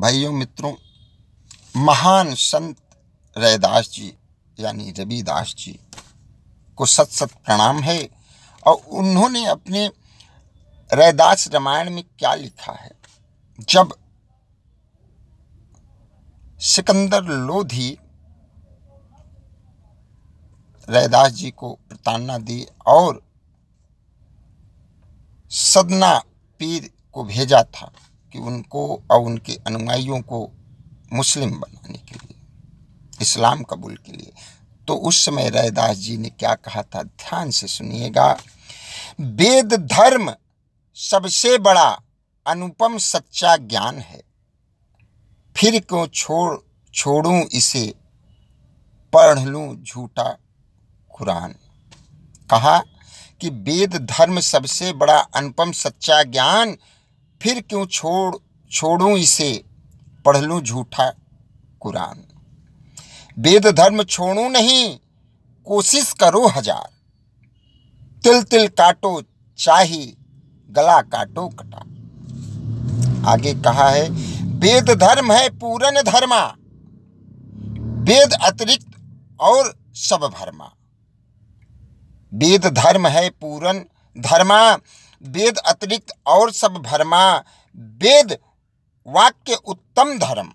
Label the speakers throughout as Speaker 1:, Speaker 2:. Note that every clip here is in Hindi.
Speaker 1: भाइयों मित्रों महान संत रैदास जी यानी रविदास जी को सत सत प्रणाम है और उन्होंने अपने रैदास रामायण में क्या लिखा है जब सिकंदर लोधी रैदास जी को प्रताड़ना दी और सदना पीर को भेजा था कि उनको और उनके अनुयायियों को मुस्लिम बनाने के लिए इस्लाम कबूल के लिए तो उस समय रैदास जी ने क्या कहा था ध्यान से सुनिएगा वेद धर्म सबसे बड़ा अनुपम सच्चा ज्ञान है फिर क्यों छोड़ छोड़ूं इसे पढ़ लूं झूठा कुरान कहा कि वेद धर्म सबसे बड़ा अनुपम सच्चा ज्ञान फिर क्यों छोड़ छोड़ूं इसे पढ़ लूं झूठा कुरान वेद धर्म छोड़ूं नहीं कोशिश करो हजार तिल तिल काटो चाही गला काटो कटा आगे कहा है वेद धर्म है पूरन धर्मा वेद अतिरिक्त और सब भर्मा वेद धर्म है पूरन धर्मा वेद अतिरिक्त और सब भरमा वेद वाक्य उत्तम धर्म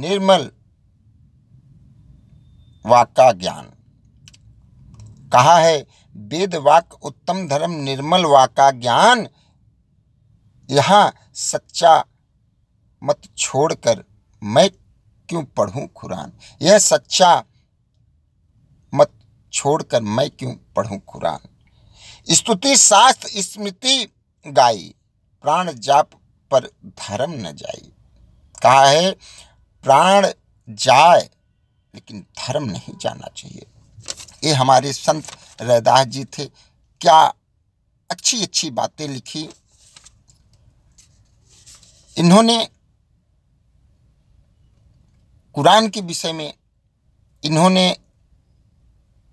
Speaker 1: निर्मल वाक्य ज्ञान कहा है वेद वाक्य उत्तम धर्म निर्मल वाका ज्ञान यहाँ सच्चा मत छोड़कर मैं क्यों पढ़ूं कुरान यह सच्चा मत छोड़कर मैं क्यों पढ़ूं कुरान स्तुति शास्त्र स्मृति गाई प्राण जाप पर धर्म न जाई कहा है प्राण जाए लेकिन धर्म नहीं जाना चाहिए ये हमारे संत रैदास जी थे क्या अच्छी अच्छी बातें लिखी इन्होंने कुरान के विषय में इन्होंने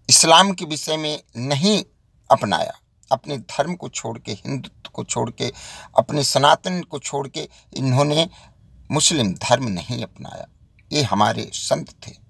Speaker 1: इस्लाम के विषय में नहीं अपनाया अपने धर्म को छोड़ के हिंदुत्व को छोड़ के अपने सनातन को छोड़ के इन्होंने मुस्लिम धर्म नहीं अपनाया ये हमारे संत थे